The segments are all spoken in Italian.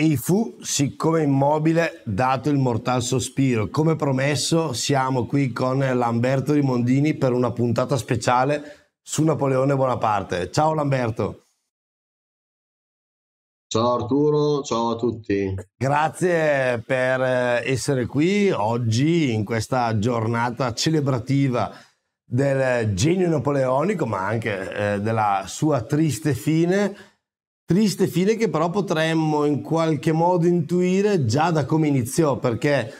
E fu, siccome immobile, dato il mortal sospiro. Come promesso, siamo qui con Lamberto Rimondini per una puntata speciale su Napoleone Bonaparte. Ciao Lamberto. Ciao Arturo, ciao a tutti. Grazie per eh, essere qui oggi in questa giornata celebrativa del genio napoleonico, ma anche eh, della sua triste fine. Triste fine che però potremmo in qualche modo intuire già da come iniziò, perché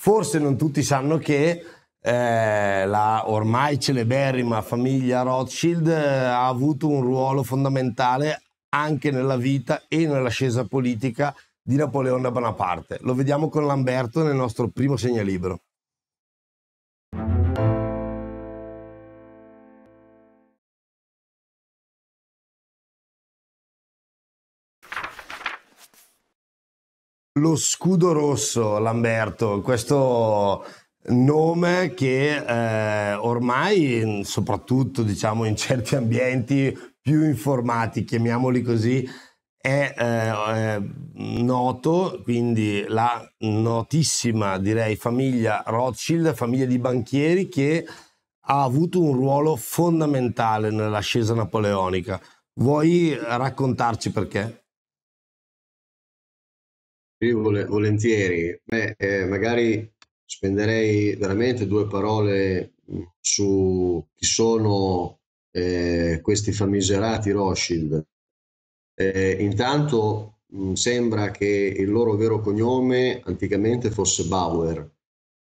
forse non tutti sanno che eh, la ormai celeberrima famiglia Rothschild eh, ha avuto un ruolo fondamentale anche nella vita e nell'ascesa politica di Napoleone Bonaparte. Lo vediamo con Lamberto nel nostro primo segnalibro. Lo scudo rosso, Lamberto, questo nome che eh, ormai, soprattutto diciamo in certi ambienti più informati, chiamiamoli così, è, eh, noto, quindi la notissima direi famiglia Rothschild, famiglia di banchieri che ha avuto un ruolo fondamentale nell'ascesa napoleonica. Vuoi raccontarci perché? Io vole, volentieri, Beh, eh, magari spenderei veramente due parole mm, su chi sono eh, questi famigerati Rothschild. Eh, intanto mh, mm, sembra che il loro vero cognome anticamente fosse Bauer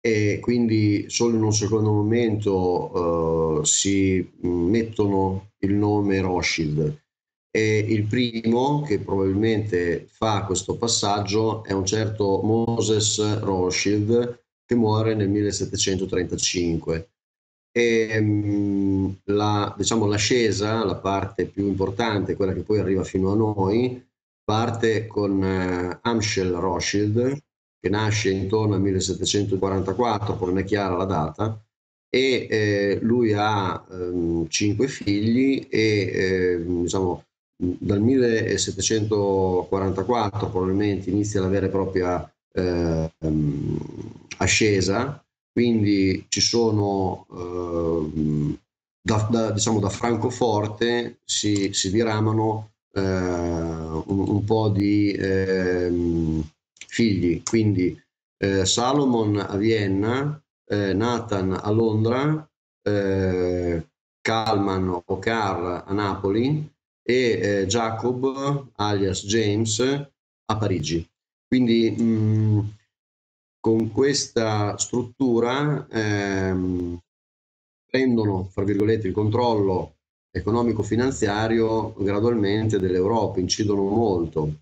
e quindi solo in un secondo momento eh, si mm, mettono il nome Rothschild. E il primo che probabilmente fa questo passaggio è un certo Moses Rothschild che muore nel 1735. E, um, la, diciamo, l'ascesa, la parte più importante, quella che poi arriva fino a noi, parte con uh, Amschel Rothschild, che nasce intorno al 1744, poi non è chiara la data, e eh, lui ha um, cinque figli e eh, diciamo, dal 1744 probabilmente inizia la vera e propria eh, ascesa, quindi ci sono eh, da, da, diciamo, da, Francoforte si, si diramano eh, un, un, po' di ehm, figli, quindi eh, Salomon a Vienna, eh, Nathan a Londra, Calman eh, o Carr a Napoli, e eh, Jacob, alias James, a Parigi. Quindi mh, mm, con questa struttura ehm, prendono, fra virgolette, il controllo economico-finanziario gradualmente dell'Europa, incidono molto.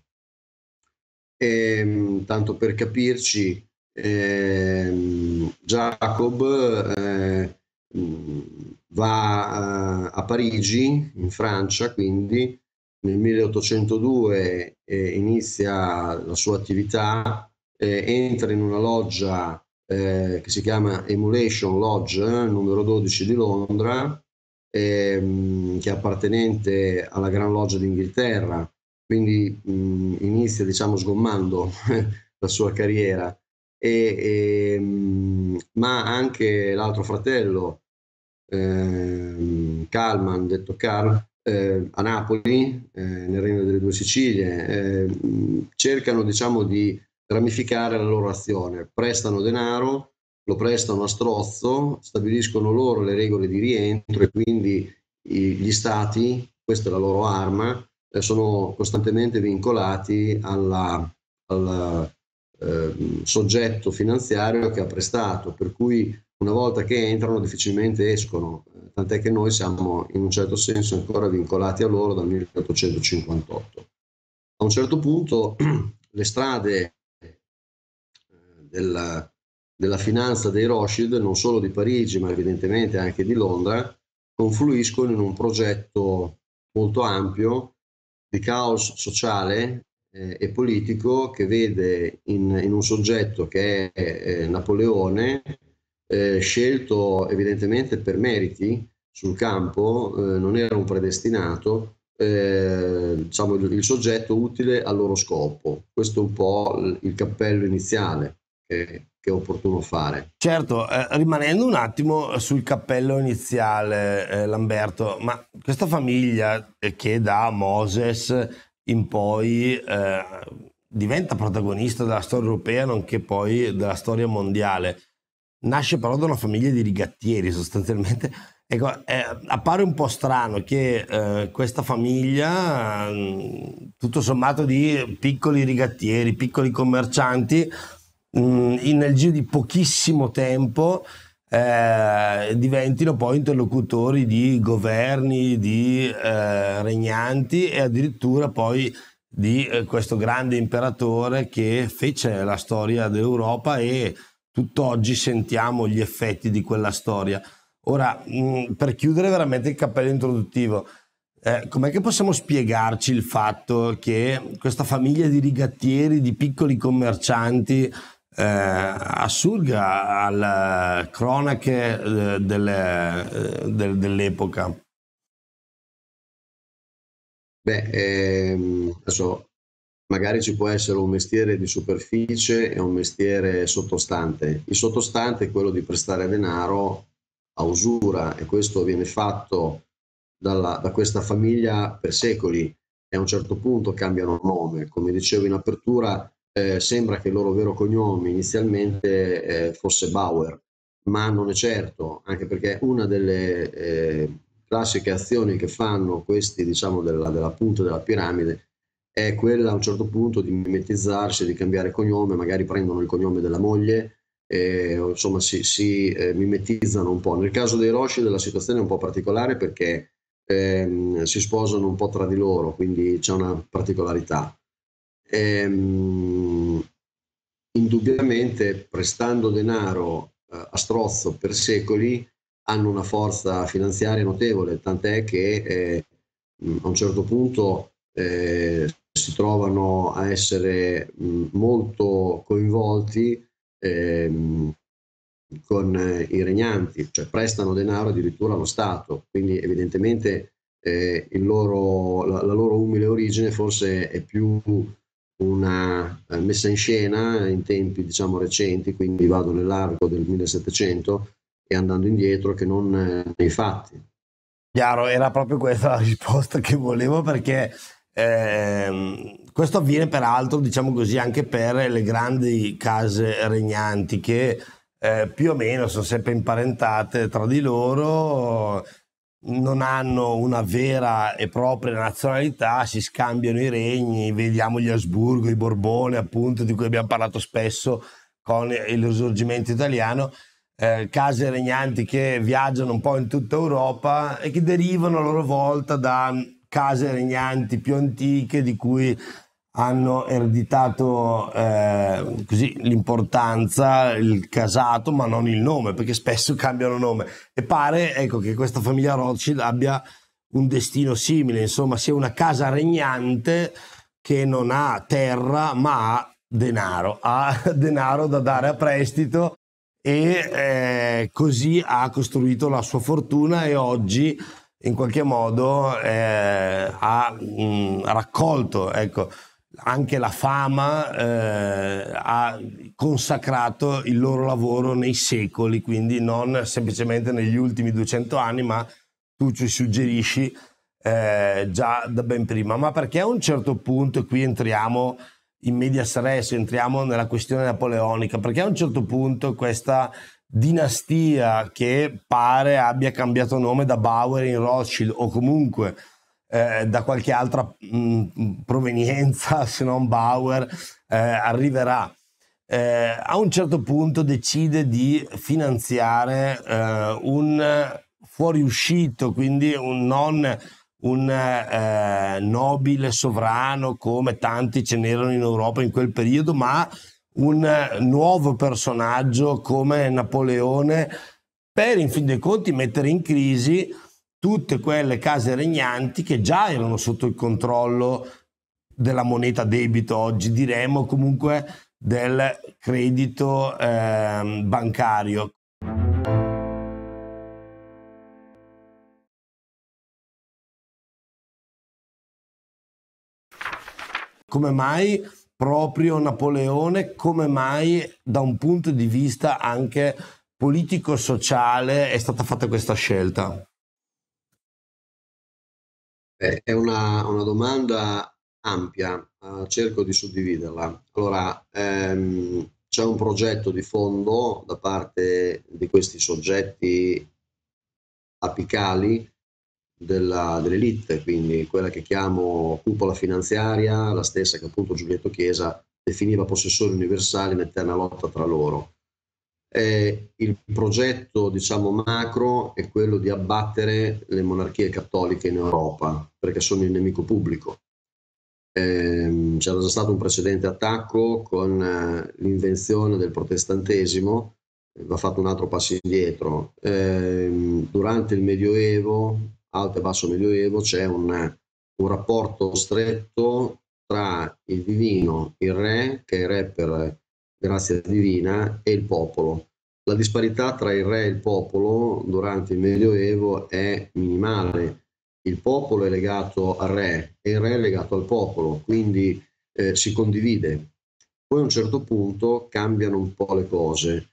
E, ehm, tanto per capirci, ehm, Jacob eh, mh, mm, va eh, a Parigi, in Francia, quindi nel 1802 eh, inizia la sua attività, eh, entra in una loggia eh, che si chiama Emulation Lodge, numero 12 di Londra, ehm, che è appartenente alla Gran Loggia d'Inghilterra, quindi mh, mm, inizia diciamo sgommando la sua carriera, e, e, ehm, mh, ma anche l'altro fratello, eh, Calman, detto Carl, eh, a Napoli, eh, nel Regno delle Due Sicilie, ehm, cercano diciamo di ramificare la loro azione, prestano denaro, lo prestano a strozzo, stabiliscono loro le regole di rientro e quindi i, gli stati, questa è la loro arma, eh, sono costantemente vincolati alla, al eh, soggetto finanziario che ha prestato, per cui una volta che entrano difficilmente escono, eh, tant'è che noi siamo in un certo senso ancora vincolati a loro dal 1858. A un certo punto le strade eh, della, della finanza dei Rothschild, non solo di Parigi ma evidentemente anche di Londra, confluiscono in un progetto molto ampio di caos sociale eh, e politico che vede in, in, un soggetto che è eh, Napoleone eh, scelto evidentemente per meriti sul campo, eh, non era un predestinato, eh, diciamo, il, il, soggetto utile al loro scopo. Questo è un po' il, il cappello iniziale che, che, è opportuno fare. Certo, eh, rimanendo un attimo sul cappello iniziale, eh, Lamberto, ma questa famiglia eh, che da Moses in poi diventa protagonista della storia europea, nonché poi della storia mondiale nasce però da una famiglia di rigattieri sostanzialmente. Ecco, eh, appare un po' strano che eh, questa famiglia, mm, tutto sommato di piccoli rigattieri, piccoli commercianti, mh, mm, nel giro di pochissimo tempo eh, diventino poi interlocutori di governi, di eh, regnanti e addirittura poi di eh, questo grande imperatore che fece la storia d'Europa e tutt'oggi sentiamo gli effetti di quella storia. Ora, mh, mm, per chiudere veramente il cappello introduttivo, eh, com'è che possiamo spiegarci il fatto che questa famiglia di rigattieri, di piccoli commercianti, eh, assurga alle eh, cronache eh, delle, eh, de, dell'epoca? Beh, ehm, adesso magari ci può essere un mestiere di superficie e un mestiere sottostante. Il sottostante è quello di prestare denaro a usura e questo viene fatto dalla, da questa famiglia per secoli e a un certo punto cambiano nome. Come dicevo in apertura, eh, sembra che il loro vero cognome inizialmente eh, fosse Bauer, ma non è certo, anche perché una delle eh, classiche azioni che fanno questi, diciamo, della, della punta della piramide è quella a un certo punto di mimetizzarsi, di cambiare cognome, magari prendono il cognome della moglie, e, insomma si, si eh, mimetizzano un po'. Nel caso dei Rothschild la situazione è un po' particolare perché ehm, si sposano un po' tra di loro, quindi c'è una particolarità. Ehm, indubbiamente prestando denaro eh, a strozzo per secoli hanno una forza finanziaria notevole, tant'è che eh, a un certo punto eh, si trovano a essere molto coinvolti ehm, con eh, i regnanti, cioè prestano denaro addirittura allo Stato, quindi evidentemente eh, loro, la, la, loro umile origine forse è più una eh, messa in scena in tempi diciamo recenti, quindi vado nell'arco del 1700 e andando indietro che non eh, nei fatti. Chiaro, era proprio questa la risposta che volevo perché eh, questo avviene peraltro, diciamo così, anche per le grandi case regnanti che eh, più o meno sono sempre imparentate tra di loro, non hanno una vera e propria nazionalità, si scambiano i regni, vediamo gli Asburgo, i Borbone, appunto, di cui abbiamo parlato spesso con il risorgimento italiano. Eh, case regnanti che viaggiano un po' in tutta Europa e che derivano a loro volta da case regnanti più antiche di cui hanno ereditato eh, così, l'importanza, il casato, ma non il nome, perché spesso cambiano nome. E pare ecco, che questa famiglia Rothschild abbia un destino simile, insomma, sia una casa regnante che non ha terra, ma ha denaro, ha denaro da dare a prestito e eh, così ha costruito la sua fortuna e oggi in qualche modo eh, ha mh, raccolto ecco, anche la fama, eh, ha consacrato il loro lavoro nei secoli, quindi non semplicemente negli ultimi 200 anni, ma tu ci suggerisci eh, già da ben prima. Ma perché a un certo punto, e qui entriamo in media stress, entriamo nella questione napoleonica, perché a un certo punto questa dinastia che pare abbia cambiato nome da Bauer in Rothschild o comunque eh, da qualche altra mh, mm, provenienza se non Bauer eh, arriverà. Eh, a un certo punto decide di finanziare eh, un fuoriuscito, quindi un non un eh, nobile sovrano come tanti ce n'erano in Europa in quel periodo, ma un nuovo personaggio come Napoleone per in fin dei conti mettere in crisi tutte quelle case regnanti che già erano sotto il controllo della moneta debito oggi diremmo comunque del credito eh, bancario come mai proprio Napoleone, come mai da un punto di vista anche politico-sociale è stata fatta questa scelta? È una, una domanda ampia, eh, cerco di suddividerla. Allora, ehm, c'è un progetto di fondo da parte di questi soggetti apicali della, dell'elite, quindi quella che chiamo cupola finanziaria, la stessa che appunto Giulietto Chiesa definiva possessori universali in eterna lotta tra loro. Eh, il progetto diciamo macro è quello di abbattere le monarchie cattoliche in Europa perché sono il nemico pubblico. Eh, c'era già stato un precedente attacco con eh, l'invenzione del protestantesimo, va fatto un altro passo indietro. Ehm, durante il Medioevo alto e basso medioevo c'è un, un rapporto stretto tra il divino, il re, che è il re per grazia divina, e il popolo. La disparità tra il re e il popolo durante il Medioevo è minimale. Il popolo è legato al re e il re è legato al popolo, quindi eh, si condivide. Poi a un certo punto cambiano un po' le cose.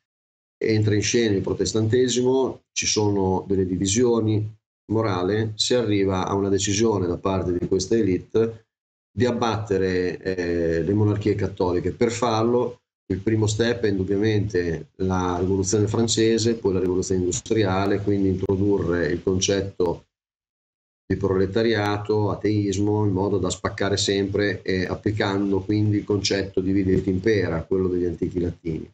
Entra in scena il protestantesimo, ci sono delle divisioni, morale si arriva a una decisione da parte di questa elite di abbattere eh, le monarchie cattoliche. Per farlo il primo step è indubbiamente la rivoluzione francese, poi la rivoluzione industriale, quindi introdurre il concetto di proletariato, ateismo, in modo da spaccare sempre e applicando quindi il concetto di vide et impera, quello degli antichi latini.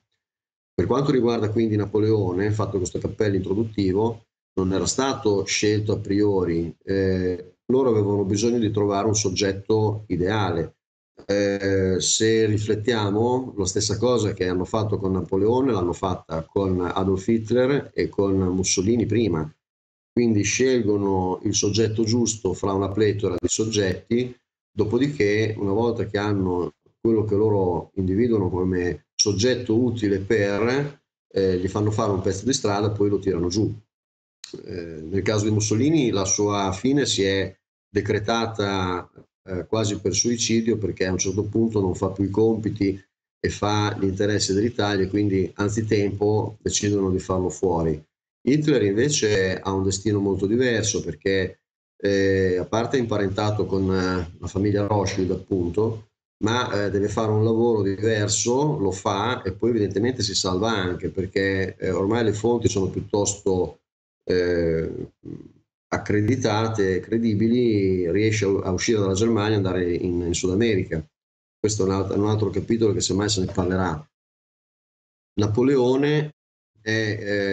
Per quanto riguarda quindi Napoleone, fatto questo cappello introduttivo, non era stato scelto a priori, eh, loro avevano bisogno di trovare un soggetto ideale. Eh, se riflettiamo, la stessa cosa che hanno fatto con Napoleone l'hanno fatta con Adolf Hitler e con Mussolini prima. Quindi scelgono il soggetto giusto fra una pletora di soggetti, dopodiché una volta che hanno quello che loro individuano come soggetto utile per, eh, gli fanno fare un pezzo di strada, poi lo tirano giù. Eh, nel caso di Mussolini la sua fine si è decretata eh, quasi per suicidio perché a un certo punto non fa più i compiti e fa gli interessi dell'Italia e quindi anzitempo decidono di farlo fuori. Hitler invece ha un destino molto diverso perché eh, a parte è imparentato con eh, la famiglia Rothschild appunto, ma eh, deve fare un lavoro diverso, lo fa e poi evidentemente si salva anche perché eh, ormai le fonti sono piuttosto eh, accreditate, credibili, riesce a uscire dalla Germania e andare in, in, Sud America. Questo è un altro, un altro, capitolo che semmai se ne parlerà. Napoleone è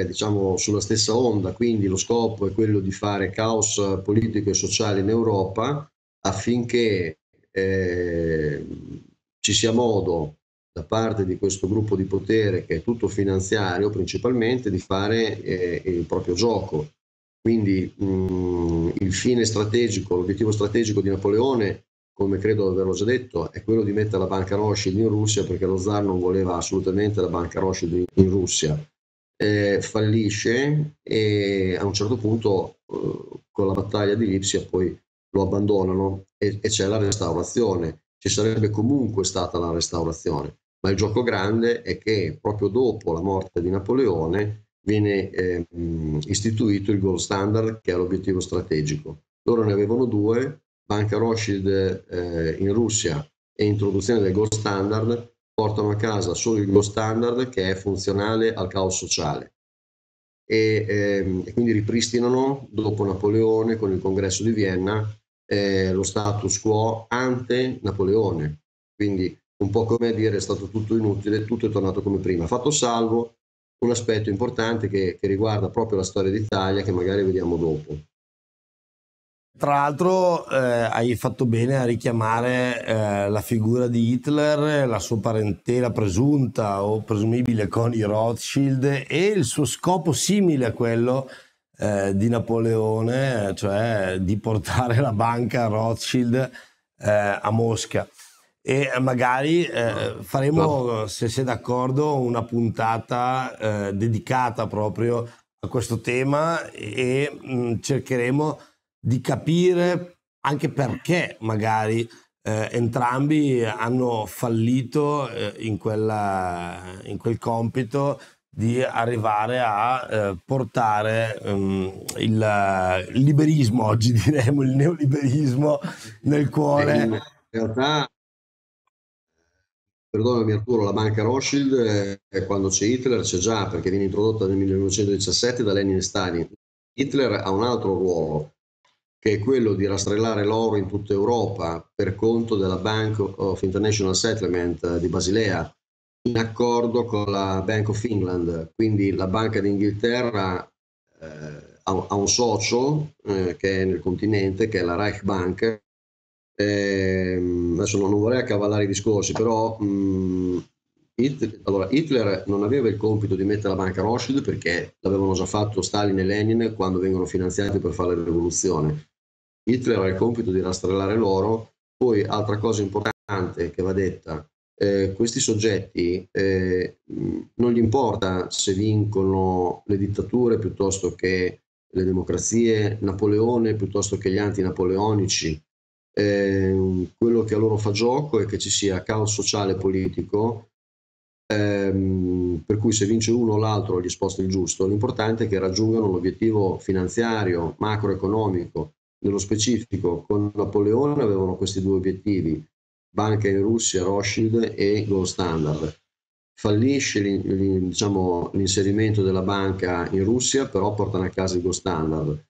eh, diciamo, sulla stessa onda, quindi lo scopo è quello di fare caos politico e sociale in Europa affinché eh, ci sia modo da parte di questo gruppo di potere, che è tutto finanziario principalmente, di fare eh, il proprio gioco. Quindi mh, mm, il fine strategico, l'obiettivo strategico di Napoleone, come credo di averlo già detto, è quello di mettere la banca Rothschild in Russia perché lo zar non voleva assolutamente la banca Rothschild in Russia. Eh, fallisce e a un certo punto eh, con la battaglia di Lipsia poi lo abbandonano e, e c'è la restaurazione. Ci sarebbe comunque stata la restaurazione ma il gioco grande è che proprio dopo la morte di Napoleone viene eh, istituito il gold standard che è l'obiettivo strategico. Loro ne avevano due, Banca Rothschild eh, in Russia e introduzione del gold standard portano a casa solo il gold standard che è funzionale al caos sociale. E, eh, quindi ripristinano dopo Napoleone con il congresso di Vienna eh, lo status quo ante Napoleone. Quindi un po' come dire è stato tutto inutile, tutto è tornato come prima, fatto salvo un aspetto importante che, che riguarda proprio la storia d'Italia che magari vediamo dopo. Tra l'altro eh, hai fatto bene a richiamare eh, la figura di Hitler, la sua parentela presunta o presumibile con i Rothschild e il suo scopo simile a quello eh, di Napoleone, cioè di portare la banca Rothschild eh, a Mosca e eh, magari eh, faremo, se sei d'accordo, una puntata eh, dedicata proprio a questo tema e mh, mm, cercheremo di capire anche perché magari eh, entrambi hanno fallito eh, in, quella, in, quel compito di arrivare a eh, portare um, il, liberismo, oggi diremmo il neoliberismo nel cuore. In realtà perdonami Arturo, la banca Rothschild eh, quando c'è Hitler c'è già perché viene introdotta nel 1917 da Lenin e Stalin. Hitler ha un altro ruolo che è quello di rastrellare l'oro in tutta Europa per conto della Bank of International Settlement eh, di Basilea in accordo con la Bank of England, quindi la Banca d'Inghilterra eh, ha, un socio eh, che è nel continente, che è la Reich Bank, eh, adesso non, vorrei accavallare i discorsi, però mh, mhmm, Hitler, allora, Hitler, non aveva il compito di mettere la banca Rothschild perché l'avevano già fatto Stalin e Lenin quando vengono finanziati per fare la rivoluzione. Hitler ha il compito di rastrellare l'oro. Poi, altra cosa importante che va detta, eh, questi soggetti eh, mhmm, non gli importa se vincono le dittature piuttosto che le democrazie, Napoleone piuttosto che gli antinapoleonici, eh, quello che a loro fa gioco è che ci sia caos sociale e politico, ehm, per cui se vince uno o l'altro gli sposta il giusto, l'importante è che raggiungano l'obiettivo finanziario, macroeconomico. Nello specifico, con Napoleone avevano questi due obiettivi, banca in Russia, Rothschild e Gold Standard. Fallisce diciamo, l'inserimento della banca in Russia, però portano a casa il Gold Standard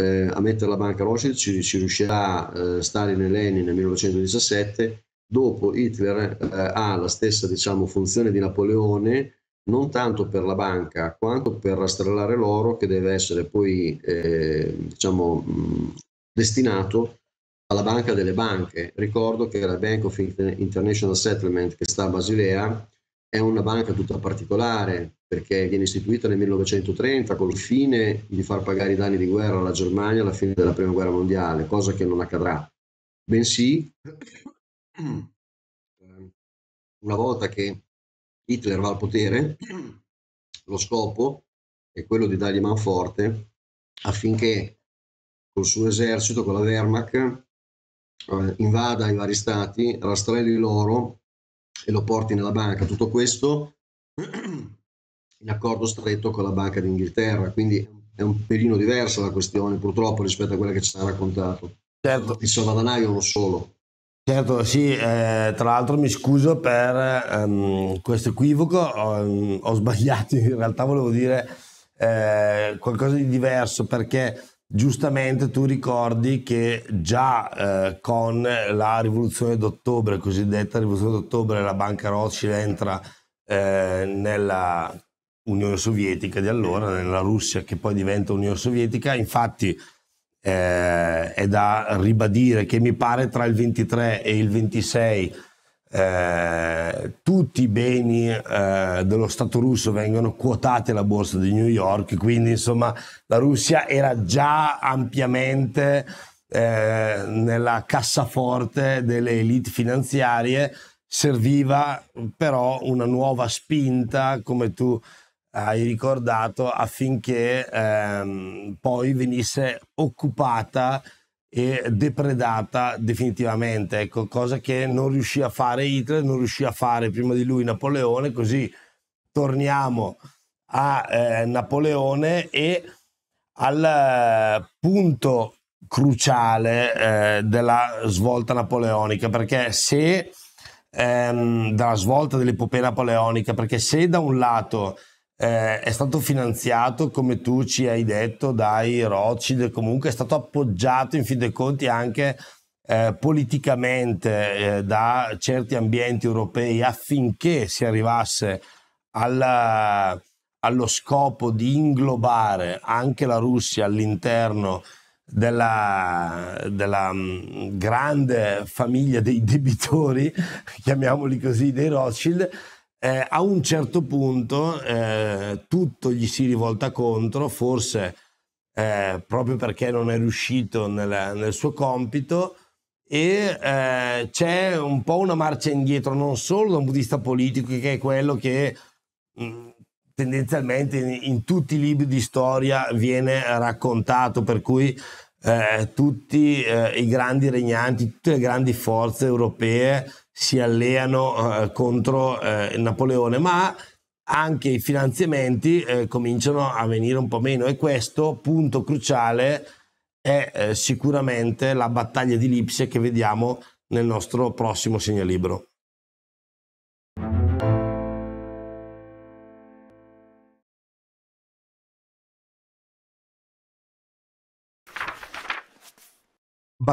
eh, a mettere la banca Rothschild ci, ci riuscirà eh, Stalin e Lenin nel 1917, dopo Hitler eh, ha la stessa diciamo, funzione di Napoleone, non tanto per la banca quanto per rastrellare l'oro che deve essere poi eh, diciamo, destinato alla banca delle banche. Ricordo che la Bank of International Settlement che sta a Basilea è una banca tutta particolare perché viene istituita nel 1930 col fine di far pagare i danni di guerra alla Germania alla fine della Prima Guerra Mondiale, cosa che non accadrà, bensì una volta che Hitler va al potere, lo scopo è quello di dargli forte affinché col suo esercito, con la Wehrmacht, eh, invada i vari stati, rastrelli l'oro e lo porti nella banca. Tutto questo in accordo stretto con la Banca d'Inghilterra, quindi è un pelino diversa la questione purtroppo rispetto a quella che ci hanno raccontato. Certo. Il salvadanaio non solo. Certo, sì, eh, tra l'altro mi scuso per ehm, questo equivoco, ho, ho, sbagliato, in realtà volevo dire eh, qualcosa di diverso perché giustamente tu ricordi che già eh, con la rivoluzione d'ottobre, cosiddetta rivoluzione d'ottobre, la banca Rothschild entra eh, nella Unione Sovietica di allora, nella Russia che poi diventa Unione Sovietica, infatti eh, è da ribadire che mi pare tra il 23 e il 26 eh, tutti i beni eh, dello Stato russo vengono quotati alla borsa di New York, quindi insomma la Russia era già ampiamente eh, nella cassaforte delle elite finanziarie, serviva però una nuova spinta, come tu hai ricordato affinché ehm, poi venisse occupata e depredata definitivamente, ecco, cosa che non riuscì a fare Hitler, non riuscì a fare prima di lui Napoleone, così torniamo a eh, Napoleone e al eh, punto cruciale eh, della svolta napoleonica, perché se ehm, dalla svolta dell'epopea napoleonica, perché se da un lato eh, è stato finanziato, come tu ci hai detto, dai Rothschild, comunque è stato appoggiato in fin dei conti anche eh, politicamente eh, da certi ambienti europei affinché si arrivasse alla, allo scopo di inglobare anche la Russia all'interno della, della mh, mm, grande famiglia dei debitori, chiamiamoli così, dei Rothschild eh, a un certo punto eh, tutto gli si rivolta contro, forse eh, proprio perché non è riuscito nel, nel suo compito e eh, c'è un po' una marcia indietro, non solo da un punto di vista politico, che è quello che mh, mm, tendenzialmente in, in tutti i libri di storia viene raccontato, per cui eh, tutti eh, i grandi regnanti, tutte le grandi forze europee si alleano eh, contro eh, Napoleone, ma anche i finanziamenti eh, cominciano a venire un po' meno e questo punto cruciale è eh, sicuramente la battaglia di Lipsia che vediamo nel nostro prossimo segnalibro.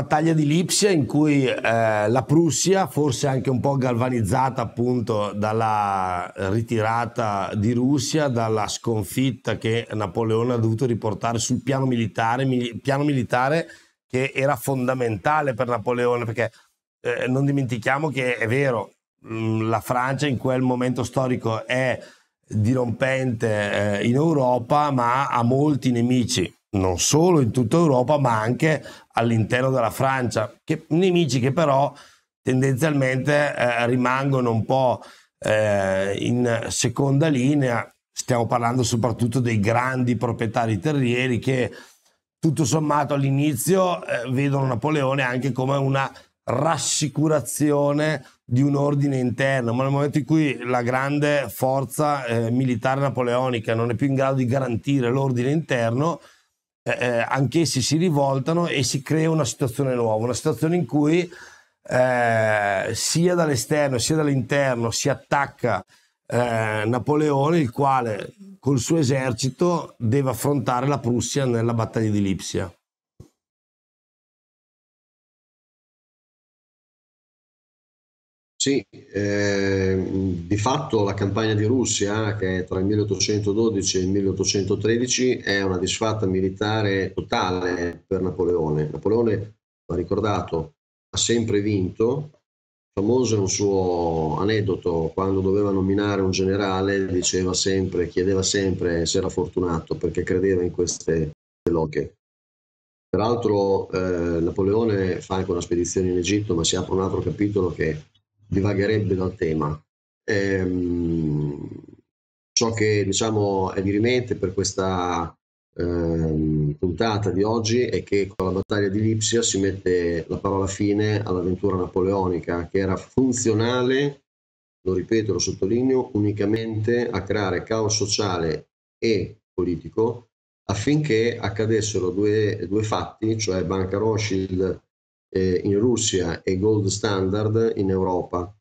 battaglia di Lipsia in cui eh, la Prussia, forse anche un po' galvanizzata appunto dalla ritirata di Russia, dalla sconfitta che Napoleone ha dovuto riportare sul piano militare, mili- piano militare che era fondamentale per Napoleone, perché eh, non dimentichiamo che è vero, mh, mm, la Francia in quel momento storico è dirompente eh, in Europa, ma ha molti nemici non solo in tutta Europa, ma anche all'interno della Francia, che, nemici che però tendenzialmente eh, rimangono un po' eh, in seconda linea. Stiamo parlando soprattutto dei grandi proprietari terrieri che tutto sommato all'inizio eh, vedono Napoleone anche come una rassicurazione di un ordine interno, ma nel momento in cui la grande forza eh, militare napoleonica non è più in grado di garantire l'ordine interno, eh, eh, anch'essi si rivoltano e si crea una situazione nuova, una situazione in cui eh, sia dall'esterno sia dall'interno si attacca eh, Napoleone, il quale col suo esercito deve affrontare la Prussia nella battaglia di Lipsia. Sì, eh, di fatto la campagna di Russia, che è tra il 1812 e il 1813 è una disfatta militare totale per Napoleone. Napoleone, va ricordato, ha sempre vinto. Famoso è un suo aneddoto, quando doveva nominare un generale diceva sempre, chiedeva sempre se era fortunato perché credeva in queste loche. Peraltro eh, Napoleone fa anche una spedizione in Egitto, ma si apre un altro capitolo che divagherebbe dal tema. Ehm, ciò che diciamo è dirimente per questa ehm, puntata di oggi è che con la battaglia di Lipsia si mette la parola fine all'avventura napoleonica che era funzionale, lo ripeto, lo sottolineo, unicamente a creare caos sociale e politico affinché accadessero due, due fatti, cioè Banca Rothschild eh, in Russia e Gold Standard in Europa.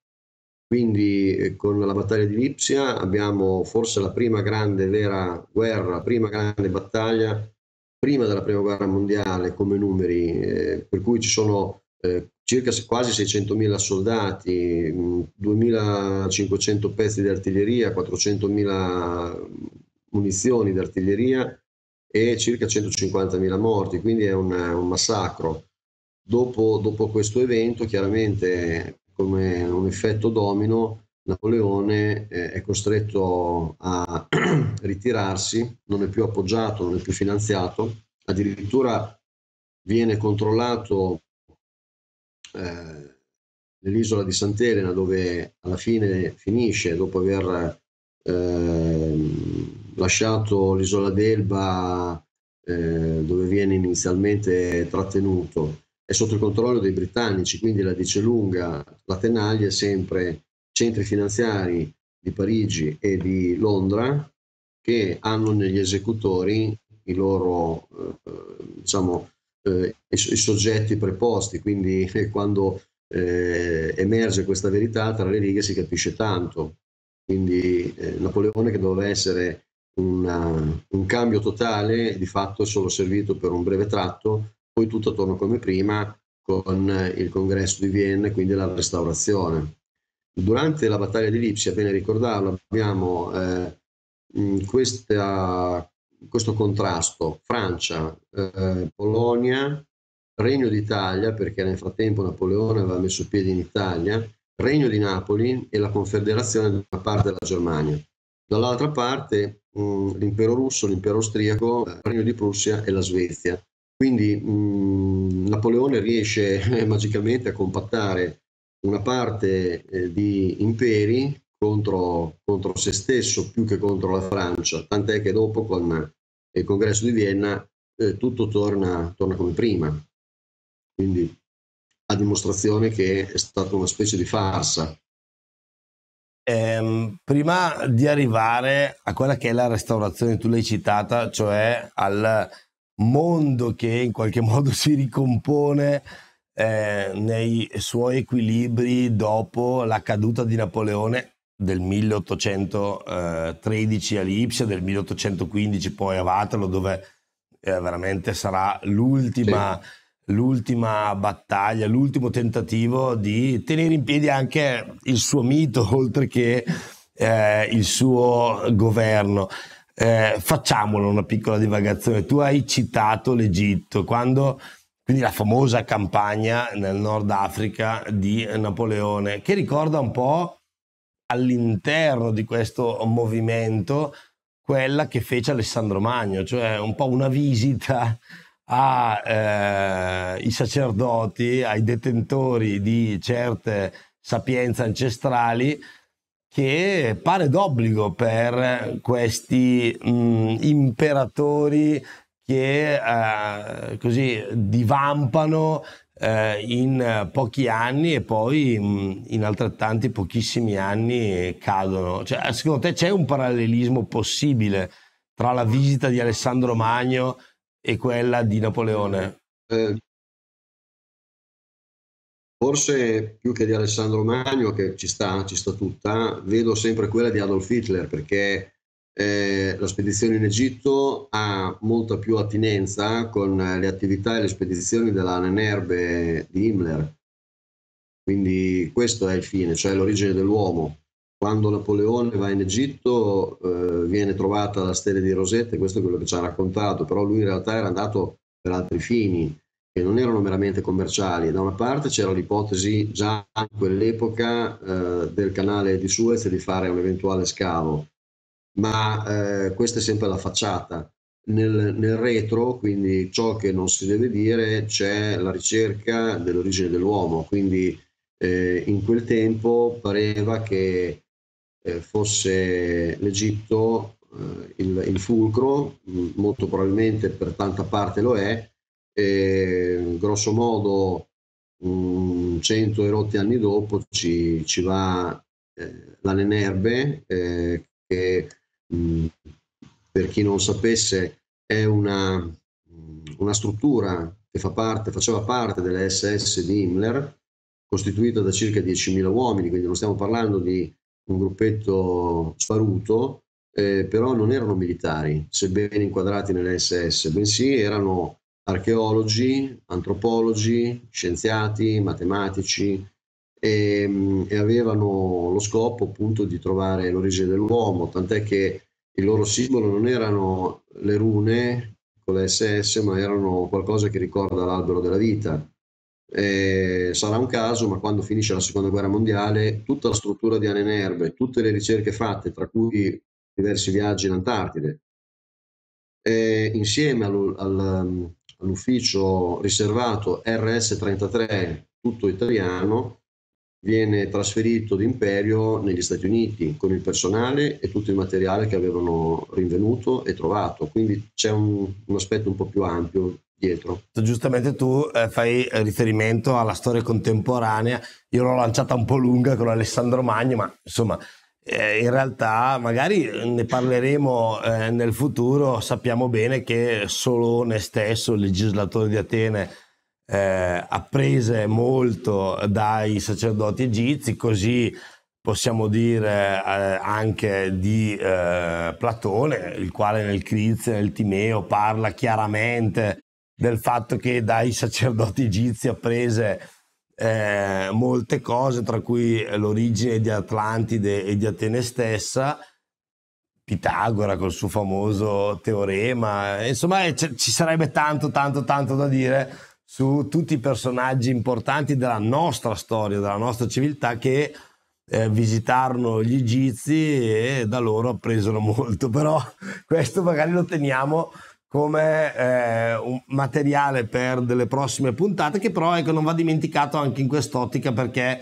Quindi eh, con la battaglia di Lipsia abbiamo forse la prima grande vera guerra, prima grande battaglia, prima della prima guerra mondiale come numeri, eh, per cui ci sono eh, circa quasi 600.000 soldati, 2.500 mm, pezzi di artiglieria, 400.000 munizioni di artiglieria e circa 150.000 morti, quindi è un, un massacro. Dopo, dopo, questo evento, chiaramente come un effetto domino, Napoleone eh, è costretto a ritirarsi, non è più appoggiato, non è più finanziato, addirittura viene controllato eh, nell'isola di Sant'Elena dove alla fine finisce dopo aver eh, lasciato l'isola d'Elba eh, dove viene inizialmente trattenuto è sotto il controllo dei britannici, quindi la dice lunga, la tenaglia è sempre centri finanziari di Parigi e di Londra che hanno negli esecutori i loro, eh, diciamo, eh, i, soggetti preposti, quindi eh, quando emerge questa verità tra le righe si capisce tanto. Quindi eh, Napoleone che doveva essere una, un cambio totale, di fatto è solo servito per un breve tratto poi tutto torna come prima con il congresso di Vienna e quindi la restaurazione. Durante la battaglia di Lipsia, bene ricordarlo, abbiamo eh, questa, questo contrasto Francia, eh, Polonia, Regno d'Italia, perché nel frattempo Napoleone aveva messo piede in Italia, Regno di Napoli e la Confederazione da una parte della Germania. Dall'altra parte mh, l'impero russo, l'impero austriaco, il Regno di Prussia e la Svezia. Quindi mh, mm, Napoleone riesce eh, magicamente a compattare una parte eh, di imperi contro, contro, se stesso più che contro la Francia, tant'è che dopo con il congresso di Vienna eh, tutto torna, torna come prima. Quindi a dimostrazione che è stata una specie di farsa. Eh, prima di arrivare a quella che è la restaurazione, tu l'hai citata, cioè al mondo che in qualche modo si ricompone eh, nei suoi equilibri dopo la caduta di Napoleone del 1813 a Lipsia, del 1815 poi a Waterloo, dove eh, veramente sarà l'ultima, sì. l'ultima battaglia, l'ultimo tentativo di tenere in piedi anche il suo mito, oltre che eh, il suo governo eh, facciamolo una piccola divagazione. Tu hai citato l'Egitto, quando, quindi la famosa campagna nel Nord Africa di Napoleone, che ricorda un po' all'interno di questo movimento quella che fece Alessandro Magno, cioè un po' una visita ai eh, sacerdoti, ai detentori di certe sapienze ancestrali che pare d'obbligo per questi mh, imperatori che eh, così divampano eh, in pochi anni e poi mh, in altrettanti pochissimi anni cadono. Cioè, secondo te c'è un parallelismo possibile tra la visita di Alessandro Magno e quella di Napoleone? Eh, Forse più che di Alessandro Magno, che ci sta, ci sta tutta, vedo sempre quella di Adolf Hitler, perché eh, la spedizione in Egitto ha molta più attinenza con le attività e le spedizioni della Nenerbe di Himmler. Quindi questo è il fine, cioè l'origine dell'uomo. Quando Napoleone va in Egitto eh, viene trovata la stella di Rosette, questo è quello che ci ha raccontato, però lui in realtà era andato per altri fini, che non erano meramente commerciali. Da una parte c'era l'ipotesi già in quell'epoca eh, del canale di Suez di fare un eventuale scavo, ma eh, questa è sempre la facciata. Nel, nel, retro, quindi ciò che non si deve dire, c'è la ricerca dell'origine dell'uomo, quindi eh, in quel tempo pareva che eh, fosse l'Egitto eh, il, il fulcro, molto probabilmente per tanta parte lo è, e grosso modo cento e rotti anni dopo ci, ci va eh, la Nenerbe eh, che mh, per chi non sapesse è una, una struttura che fa parte, faceva parte delle SS di Himmler costituita da circa 10.000 uomini, quindi non stiamo parlando di un gruppetto sparuto, eh, però non erano militari, sebbene inquadrati nelle SS, bensì erano archeologi, antropologi, scienziati, matematici e, ehm, e, avevano lo scopo appunto di trovare l'origine dell'uomo, tant'è che il loro simbolo non erano le rune con le SS, ma erano qualcosa che ricorda l'albero della vita. E eh, sarà un caso, ma quando finisce la seconda guerra mondiale, tutta la struttura di Anenerbe, tutte le ricerche fatte, tra cui diversi viaggi in Antartide, e eh, insieme al, al, l'ufficio riservato RS33, tutto italiano, viene trasferito d'imperio negli Stati Uniti con il personale e tutto il materiale che avevano rinvenuto e trovato, quindi c'è un, un aspetto un po' più ampio dietro. Giustamente tu eh, fai riferimento alla storia contemporanea, io l'ho lanciata un po' lunga con Alessandro Magno, ma insomma eh, in realtà magari ne parleremo eh, nel futuro, sappiamo bene che Solone stesso, il legislatore di Atene, eh, apprese molto dai sacerdoti egizi, così possiamo dire eh, anche di eh, Platone, il quale nel Criz, nel Timeo, parla chiaramente del fatto che dai sacerdoti egizi apprese eh, molte cose, tra cui l'origine di Atlantide e di Atene stessa, Pitagora col suo famoso teorema, insomma eh, c- ci sarebbe tanto, tanto, tanto da dire su tutti i personaggi importanti della nostra storia, della nostra civiltà che eh, visitarono gli egizi e da loro appresero molto, però questo magari lo teniamo come eh, un materiale per delle prossime puntate che però ecco, non va dimenticato anche in quest'ottica perché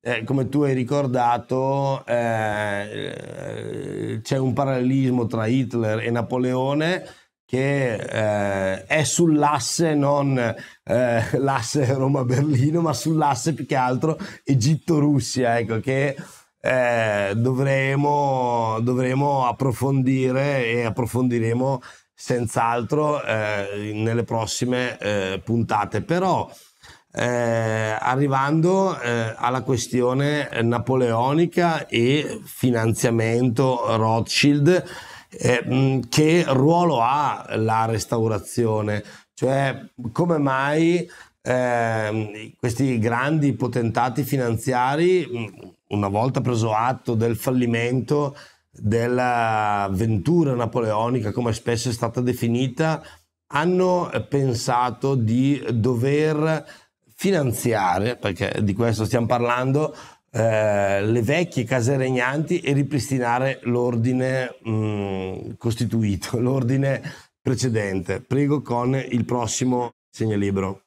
eh, come tu hai ricordato eh, c'è un parallelismo tra Hitler e Napoleone che eh, è sull'asse non eh, l'asse Roma-Berlino ma sull'asse più che altro Egitto-Russia ecco che eh, dovremo, dovremo approfondire e approfondiremo senz'altro eh, nelle prossime eh, puntate. Però eh, arrivando eh, alla questione napoleonica e finanziamento Rothschild, eh, che ruolo ha la restaurazione? Cioè, come mai ehm, questi grandi potentati finanziari, una volta preso atto del fallimento, della ventura napoleonica, come spesso è stata definita, hanno pensato di dover finanziare, perché di questo stiamo parlando, eh, le vecchie case regnanti e ripristinare l'ordine mh, mm, costituito, l'ordine precedente. Prego con il prossimo segnalibro.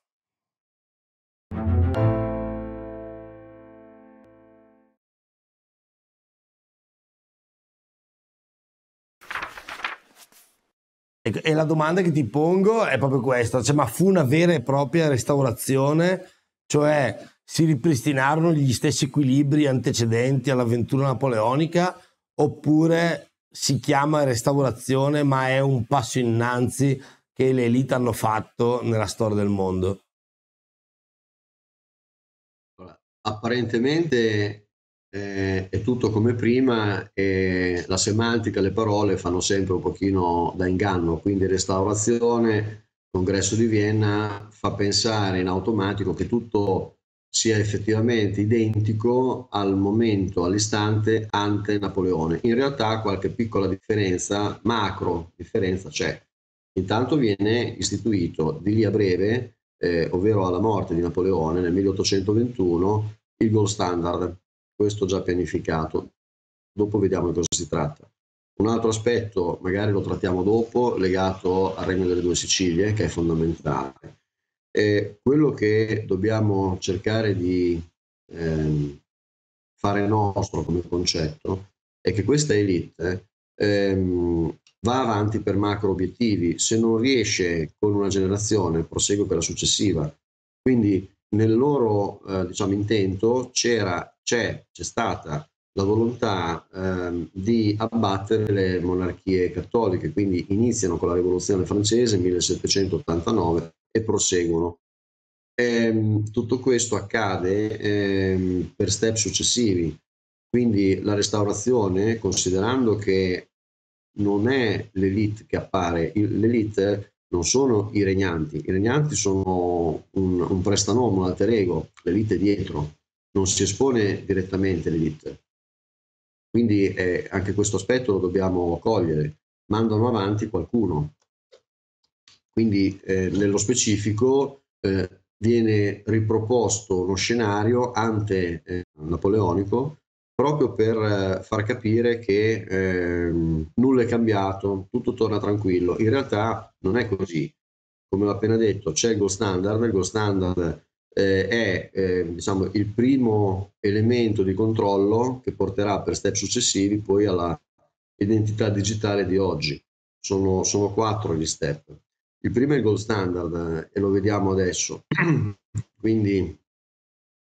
E, e la domanda che ti pongo è proprio questa, cioè, ma fu una vera e propria restaurazione, cioè si ripristinarono gli stessi equilibri antecedenti all'avventura napoleonica oppure si chiama restaurazione ma è un passo innanzi che le elite hanno fatto nella storia del mondo? Apparentemente eh, è tutto come prima e la semantica, le parole fanno sempre un pochino da inganno, quindi restaurazione, congresso di Vienna fa pensare in automatico che tutto sia effettivamente identico al momento, all'istante ante Napoleone. In realtà qualche piccola differenza, macro differenza c'è. Intanto viene istituito di lì a breve, eh, ovvero alla morte di Napoleone nel 1821, il gold standard, questo già pianificato. Dopo vediamo di cosa si tratta. Un altro aspetto, magari lo trattiamo dopo, legato al Regno delle Due Sicilie, che è fondamentale. E quello che dobbiamo cercare di ehm, fare nostro come concetto è che questa elite ehm, va avanti per macro obiettivi, se non riesce con una generazione prosegue per la successiva. Quindi nel loro eh, diciamo, intento c'era, c'è, c'è stata la volontà ehm, di abbattere le monarchie cattoliche, quindi iniziano con la rivoluzione francese 1789 e proseguono. E, ehm, tutto questo accade ehm, per step successivi, quindi la restaurazione, considerando che non è l'elite che appare, l'elite non sono i regnanti, i regnanti sono un, un prestanomo, un alter ego, l'elite dietro, non si espone direttamente l'elite. Quindi eh, anche questo aspetto lo dobbiamo cogliere, mandano avanti qualcuno. Quindi eh, nello specifico eh, viene riproposto uno scenario ante eh, napoleonico proprio per eh, far capire che eh, nulla è cambiato, tutto torna tranquillo. In realtà non è così. Come ho appena detto, c'è il gold standard, il gold standard eh, è eh, diciamo, il primo elemento di controllo che porterà per step successivi poi alla identità digitale di oggi. Sono, sono quattro gli step. Il primo è il gold standard eh, e lo vediamo adesso. Quindi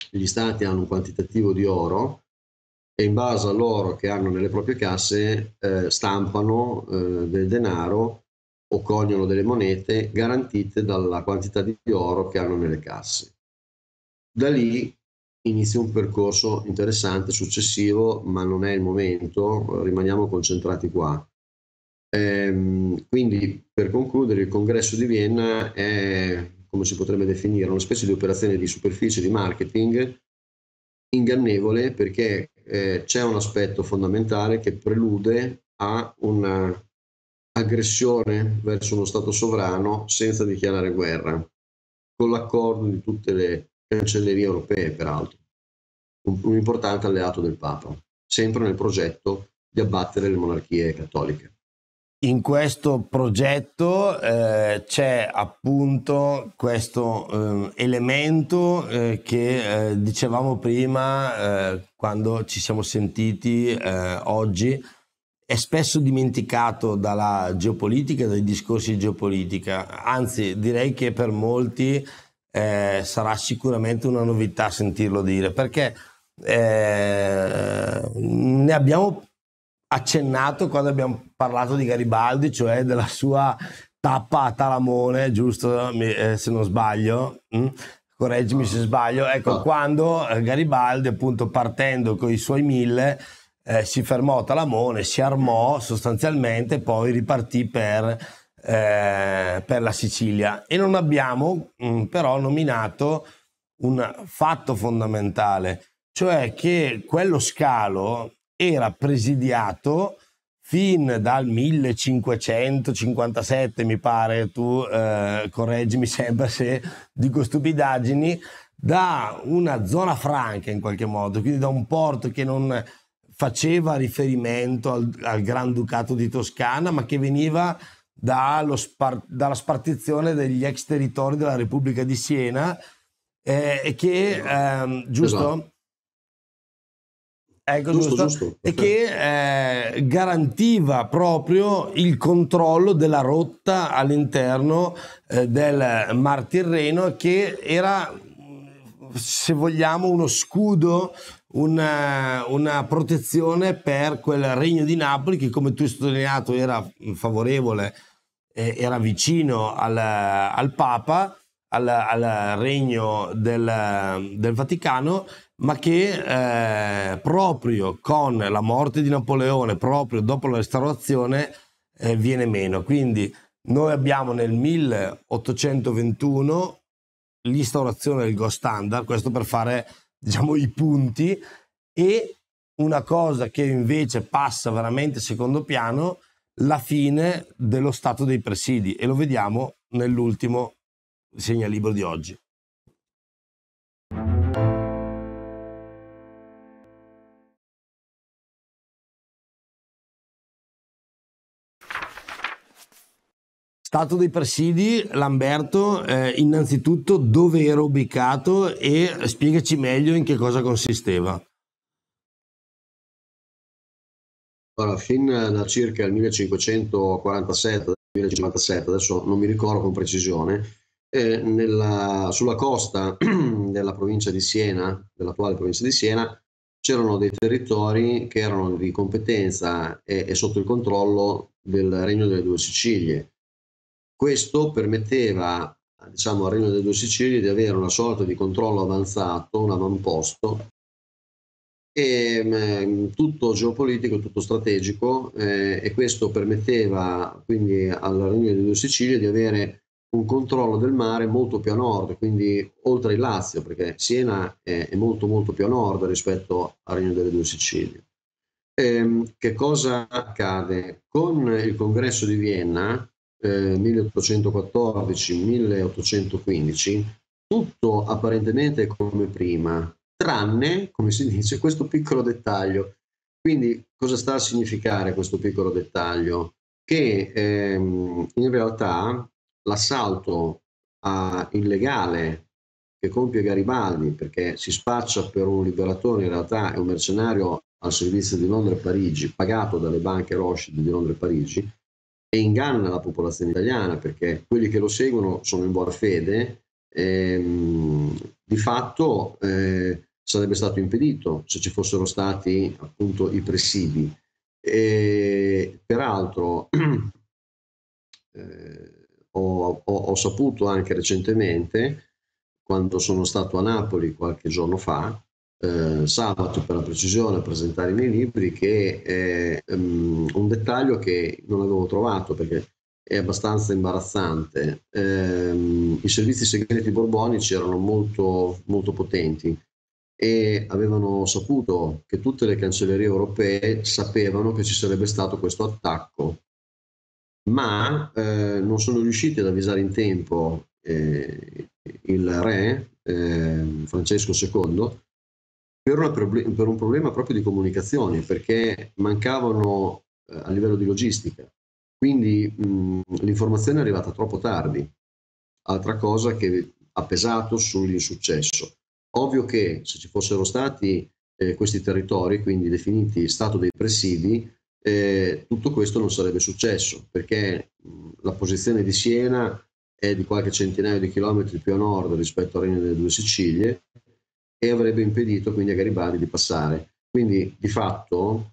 gli stati hanno un quantitativo di oro e in base all'oro che hanno nelle proprie casse eh, stampano eh, del denaro o coniano delle monete garantite dalla quantità di oro che hanno nelle casse. Da lì inizia un percorso interessante, successivo, ma non è il momento, rimaniamo concentrati qua. Ehm, quindi, per concludere, il congresso di Vienna è, come si potrebbe definire, una specie di operazione di superficie di marketing ingannevole perché eh, c'è un aspetto fondamentale che prelude a un'aggressione verso uno Stato sovrano senza dichiarare guerra, con l'accordo di tutte le cancellerie europee, peraltro, un, un importante alleato del Papa, sempre nel progetto di abbattere le monarchie cattoliche in questo progetto eh, c'è appunto questo eh, elemento eh, che eh, dicevamo prima eh, quando ci siamo sentiti eh, oggi, è spesso dimenticato dalla geopolitica, dai discorsi di geopolitica, anzi direi che per molti sarà sicuramente una novità sentirlo dire, perché ne abbiamo accennato quando abbiamo parlato di Garibaldi, cioè della sua tappa a Talamone, giusto eh, se non sbaglio. Mm? Correggimi se sbaglio. Ecco, ah. quando eh, Garibaldi, appunto, partendo con i suoi mille, eh, si fermò a Talamone, si armò sostanzialmente e poi ripartì per, eh, per, la Sicilia. E non abbiamo mh, mm, però nominato un fatto fondamentale, cioè che quello scalo era presidiato fin dal 1557, mi pare, tu eh, correggimi sempre se dico stupidaggini, da una zona franca in qualche modo, quindi da un porto che non faceva riferimento al, al Gran di Toscana, ma che veniva dallo, dalla spartizione degli ex territori della Repubblica di Siena, eh, che esatto. ehm, giusto? Esatto Ecco, giusto, giusto, giusto. E che eh, garantiva proprio il controllo della rotta all'interno eh, del Mar Tirreno che era, se vogliamo, uno scudo, una, eh, una, protezione per quel regno di Napoli che, come tu hai sottolineato, era favorevole, eh, era vicino al, al Papa, al, al regno del, del Vaticano ma che eh, proprio con la morte di Napoleone, proprio dopo la restaurazione, eh, viene meno. Quindi noi abbiamo nel 1821 l'instaurazione del gold standard, questo per fare diciamo, i punti, e una cosa che invece passa veramente secondo piano, la fine dello stato dei presidi, e lo vediamo nell'ultimo segnalibro di oggi. Stato dei presidi, Lamberto, eh, innanzitutto dove era ubicato e spiegaci meglio in che cosa consisteva. Allora, fin da circa il 1547-1557, adesso non mi ricordo con precisione, eh, nella, sulla costa della provincia di Siena, dell'attuale provincia di Siena, c'erano dei territori che erano di competenza e, e sotto il controllo del Regno delle Due Sicilie questo permetteva diciamo, al Regno delle Due Sicilie di avere una sorta di controllo avanzato, un avamposto, e, mh, mm, tutto geopolitico, tutto strategico, eh, e questo permetteva quindi al Regno delle Due Sicilie di avere un controllo del mare molto più a nord, quindi oltre il Lazio, perché Siena è, è molto molto più a nord rispetto al Regno delle Due Sicilie. Ehm, che cosa accade? Con il congresso di Vienna, 1814-1815, eh, tutto apparentemente è come prima, tranne, come si dice, questo piccolo dettaglio. Quindi cosa sta a significare questo piccolo dettaglio? Che ehm, in realtà l'assalto illegale che compie Garibaldi, perché si spaccia per un liberatore, in realtà è un mercenario al servizio di Londra e Parigi, pagato dalle banche Rothschild di Londra e Parigi, e inganna la popolazione italiana perché quelli che lo seguono sono in buona fede, ehm, di fatto eh, sarebbe stato impedito se ci fossero stati appunto i presidi. E, peraltro eh, ho, ho, ho saputo anche recentemente, quando sono stato a Napoli qualche giorno fa, eh, sabato per la precisione a presentare i miei libri che è um, un dettaglio che non avevo trovato perché è abbastanza imbarazzante. Eh, I servizi segreti borbonici erano molto, molto potenti e avevano saputo che tutte le cancellerie europee sapevano che ci sarebbe stato questo attacco, ma eh, non sono riusciti ad avvisare in tempo eh, il re eh, Francesco II per, proble- per un problema proprio di comunicazione, perché mancavano eh, a livello di logistica. Quindi mh, l'informazione è arrivata troppo tardi, altra cosa che ha pesato sull'insuccesso. Ovvio che se ci fossero stati eh, questi territori, quindi definiti stato dei presidi, eh, tutto questo non sarebbe successo perché mh, la posizione di Siena è di qualche centinaio di chilometri più a nord rispetto al Regno delle Due Sicilie e avrebbe impedito quindi a Garibaldi di passare. Quindi di fatto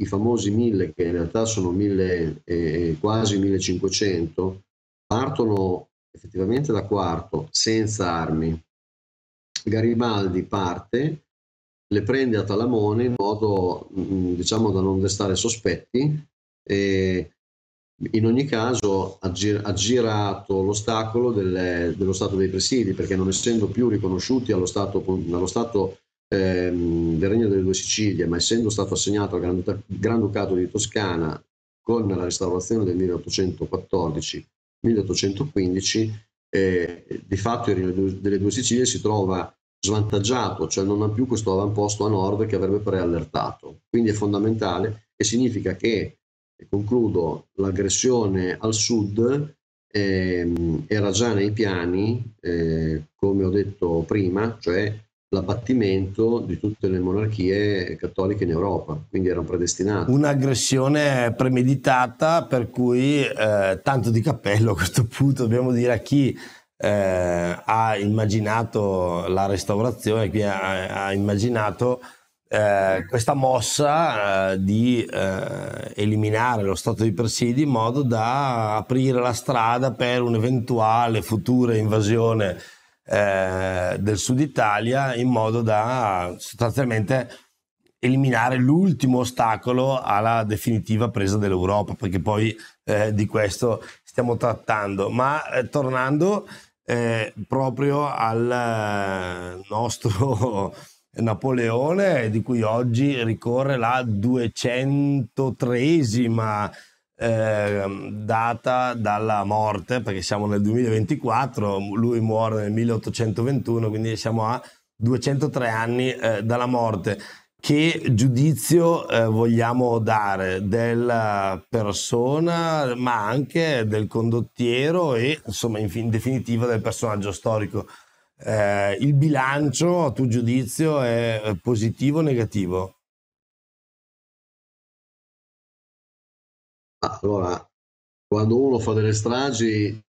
i famosi 1000, che in realtà sono 1000, eh, eh, quasi 1500, partono effettivamente da quarto, senza armi. Garibaldi parte, le prende a Talamone in modo mm, diciamo da non destare sospetti e in ogni caso ha girato l'ostacolo delle, dello Stato dei presidi, perché non essendo più riconosciuti allo Stato, allo stato ehm, del Regno delle Due Sicilie, ma essendo stato assegnato al Granducato di Toscana con la restaurazione del 1814-1815, eh, di fatto il Regno delle Due Sicilie si trova svantaggiato, cioè non ha più questo avamposto a nord che avrebbe preallertato. Quindi è fondamentale e significa che e concludo, l'aggressione al sud eh, era già nei piani, eh, come ho detto prima, cioè l'abbattimento di tutte le monarchie cattoliche in Europa, quindi erano predestinate. Un'aggressione premeditata per cui eh, tanto di cappello a questo punto dobbiamo dire a chi eh, ha immaginato la restaurazione, chi ha, ha immaginato eh, questa mossa eh, di eh, eliminare lo stato di presidi in modo da aprire la strada per un'eventuale futura invasione eh, del sud Italia in modo da sostanzialmente eliminare l'ultimo ostacolo alla definitiva presa dell'Europa, perché poi eh, di questo stiamo trattando. Ma tornando proprio al nostro Napoleone, di cui oggi ricorre la 203esima eh, data dalla morte, perché siamo nel 2024, lui muore nel 1821, quindi siamo a 203 anni eh, dalla morte. Che giudizio eh, vogliamo dare della eh, persona, ma anche del condottiero e, insomma, in, fin- in definitiva del personaggio storico? eh, il bilancio, a tuo giudizio, è positivo o negativo? Allora, quando uno fa delle stragi,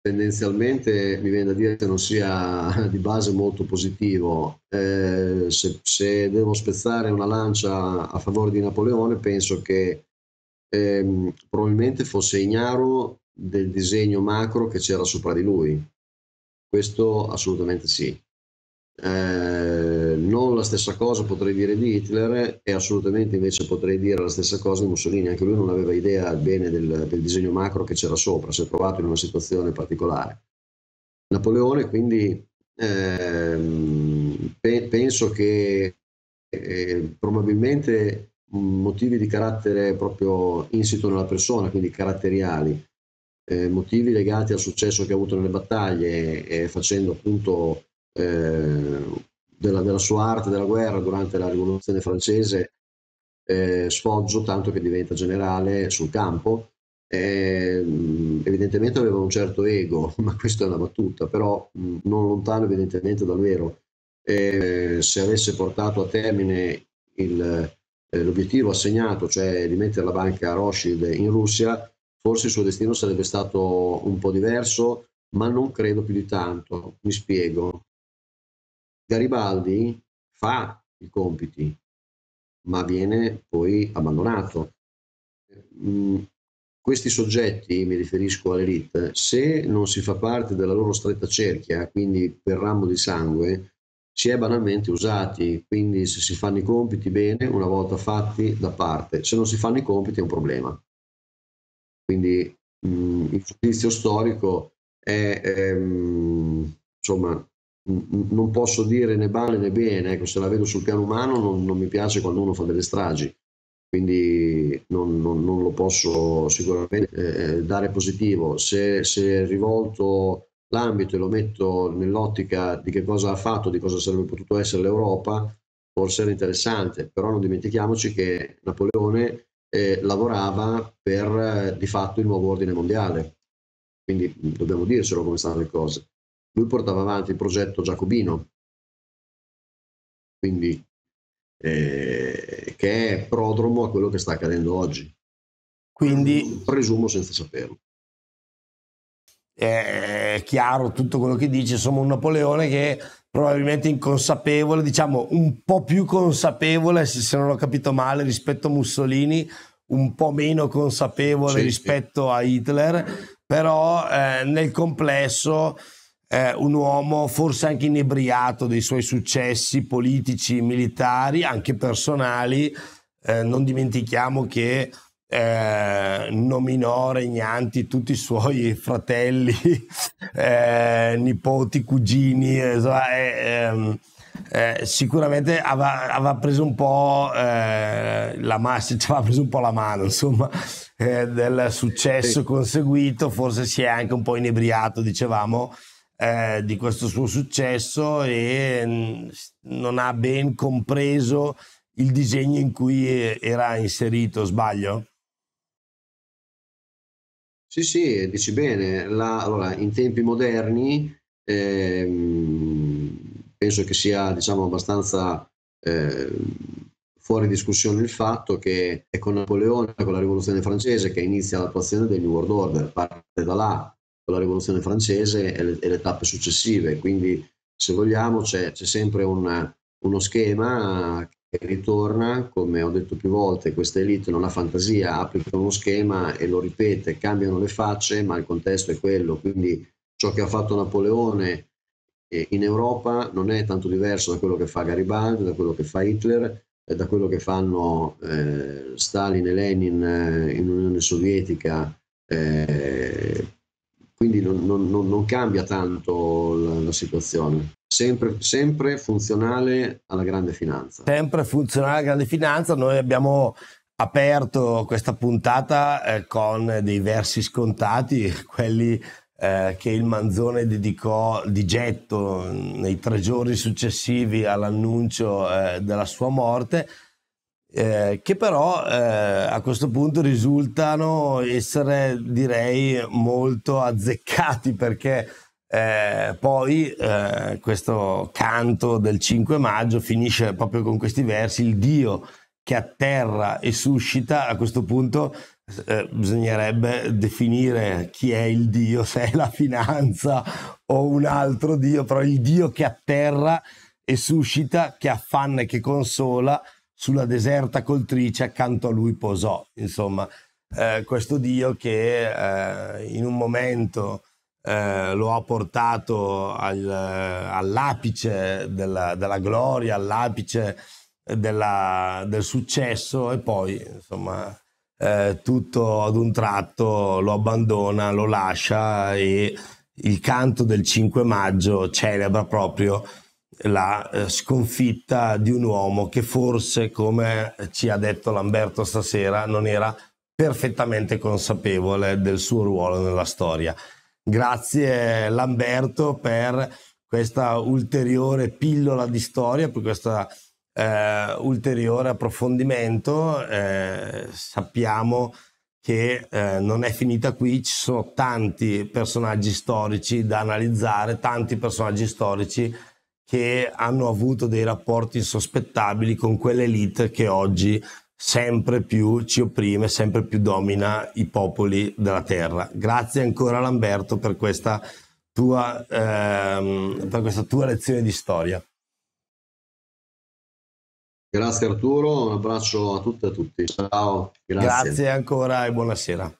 tendenzialmente mi viene da dire che non sia di base molto positivo. Eh, se, se, devo spezzare una lancia a favore di Napoleone, penso che ehm, probabilmente fosse ignaro del disegno macro che c'era sopra di lui. Questo assolutamente sì. Eh, non la stessa cosa potrei dire di Hitler e assolutamente invece potrei dire la stessa cosa di Mussolini, anche lui non aveva idea bene del, del disegno macro che c'era sopra, si è trovato in una situazione particolare. Napoleone quindi eh, pe- penso che eh, probabilmente motivi di carattere proprio insito nella persona, quindi caratteriali, eh, motivi legati al successo che ha avuto nelle battaglie e eh, facendo appunto eh, della, della, sua arte della guerra durante la rivoluzione francese eh, sfoggio tanto che diventa generale sul campo evidentemente aveva un certo ego, ma questa è una battuta, però mm, non lontano evidentemente dal vero. E se avesse portato a termine il, l'obiettivo assegnato, cioè di mettere la banca Rothschild in Russia, forse il suo destino sarebbe stato un po' diverso, ma non credo più di tanto. Mi spiego. Garibaldi fa i compiti, ma viene poi abbandonato. Mm, questi soggetti, mi riferisco all'elite, se non si fa parte della loro stretta cerchia, quindi per ramo di sangue, si è banalmente usati, quindi se si fanno i compiti bene, una volta fatti da parte, se non si fanno i compiti è un problema. Quindi mh, il giudizio storico è, ehm, insomma, non posso dire né male né bene, ecco, se la vedo sul piano umano non, non mi piace quando uno fa delle stragi, quindi non, non, non lo posso sicuramente eh, eh dare positivo. Se, se rivolto l'ambito e lo metto nell'ottica di che cosa ha fatto, di cosa sarebbe potuto essere l'Europa, forse era interessante, però non dimentichiamoci che Napoleone eh, lavorava per eh, di fatto il nuovo ordine mondiale. Quindi dobbiamo dircelo come stanno le cose. Lui portava avanti il progetto giacobino, quindi, eh, che è prodromo a quello che sta accadendo oggi. Quindi, presumo senza saperlo è chiaro tutto quello che dice, insomma un Napoleone che probabilmente inconsapevole, diciamo un po' più consapevole, se non ho capito male, rispetto a Mussolini, un po' meno consapevole sì, rispetto sì. a Hitler, però eh, nel complesso eh, un uomo forse anche inebriato dei suoi successi politici, militari, anche personali, eh, non dimentichiamo che eh, nominò regnanti tutti i suoi fratelli, eh, nipoti, cugini, eh, eh, ehm, eh, sicuramente aveva, aveva, preso un po' eh, la mano, ci aveva preso un po' la mano, insomma, del successo sì. conseguito, forse si è anche un po' inebriato, dicevamo, di questo suo successo e mm, non ha ben compreso il disegno in cui era inserito, sbaglio? Sì, sì, dici bene. La, allora, in tempi moderni ehm, penso che sia diciamo, abbastanza eh, fuori discussione il fatto che è con Napoleone, con la rivoluzione francese, che inizia l'attuazione del New World Order, parte da là, con la rivoluzione francese e le, e le tappe successive. Quindi, se vogliamo, c'è, c'è sempre una, uno schema ritorna, come ho detto più volte, questa elite non ha fantasia, applica uno schema e lo ripete, cambiano le facce, ma il contesto è quello, quindi ciò che ha fatto Napoleone eh, in Europa non è tanto diverso da quello che fa Garibaldi, da quello che fa Hitler, eh, da quello che fanno eh, Stalin e Lenin eh, in Unione Sovietica eh, quindi non, non, non cambia tanto la, la situazione. Sempre, sempre, funzionale alla grande finanza. Sempre funzionale alla grande finanza, noi abbiamo aperto questa puntata eh, con dei versi scontati, quelli eh, che il Manzone dedicò di getto nei tre giorni successivi all'annuncio eh, della sua morte eh, che però eh, a questo punto risultano essere direi molto azzeccati perché eh, poi eh, questo canto del 5 maggio finisce proprio con questi versi, il Dio che atterra e suscita, a questo punto eh, bisognerebbe definire chi è il Dio, se è la finanza o un altro Dio, però il Dio che atterra e suscita, che affanna e che consola, sulla deserta coltrice accanto a lui posò, insomma, eh, questo Dio che eh, in un momento eh, lo ha portato al, all'apice della, della, gloria, all'apice della, del successo e poi, insomma, eh, tutto ad un tratto lo abbandona, lo lascia e il canto del 5 maggio celebra proprio la eh, sconfitta di un uomo che forse, come ci ha detto Lamberto stasera, non era perfettamente consapevole del suo ruolo nella storia. Grazie Lamberto per questa ulteriore pillola di storia, per questo eh, ulteriore approfondimento. Eh, sappiamo che eh, non è finita qui, ci sono tanti personaggi storici da analizzare, tanti personaggi storici che hanno avuto dei rapporti insospettabili con quell'elite che oggi sempre più ci opprime, sempre più domina i popoli della terra. Grazie ancora Lamberto per questa tua, ehm, per questa tua lezione di storia. Grazie Arturo, un abbraccio a tutte e a tutti. Ciao. Grazie, grazie ancora e buonasera.